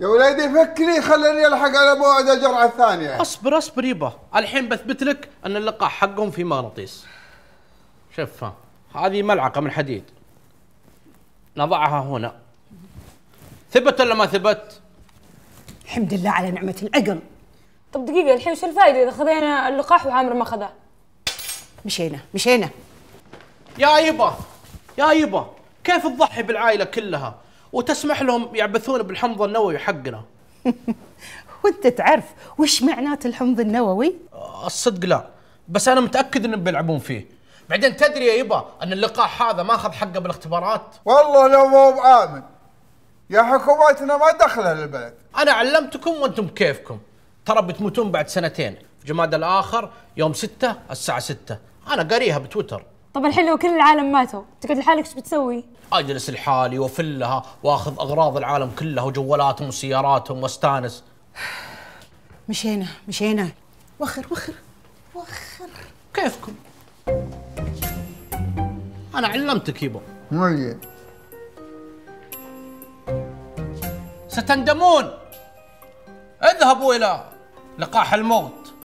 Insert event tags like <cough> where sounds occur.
يا ولدي فكري خليني الحق على موعد الجرعه الثانيه اصبر اصبر يبا الحين بثبت لك ان اللقاح حقهم في مغناطيس شوفها هذه ملعقه من حديد نضعها هنا ثبت ولا ما ثبت؟ الحمد لله على نعمه العقل طب دقيقه الحين شو الفائده اذا خذينا اللقاح وعامر ما خذاه مشينا مشينا يا يبا يا يبا كيف تضحي بالعائله كلها وتسمح لهم يعبثون بالحمض النووي حقنا <laughs> وانت تعرف وش معنات الحمض النووي؟ الصدق لا بس انا متاكد انهم بيلعبون فيه بعدين تدري يا يبا ان اللقاح هذا ما اخذ حقه بالاختبارات والله لو مو بامن يا حكوماتنا ما دخلها للبلد انا علمتكم وانتم كيفكم ترى بتموتون بعد سنتين في جماد الاخر يوم 6 الساعه 6 انا قاريها بتويتر طب الحين لو كل العالم ماتوا تقعد لحالك ايش بتسوي؟ اجلس لحالي وافلها واخذ اغراض العالم كلها وجوالاتهم وسياراتهم واستانس مشينا مشينا وخر وخر وخر كيفكم؟ انا علمتك يبا مية ستندمون اذهبوا الى لقاح الموت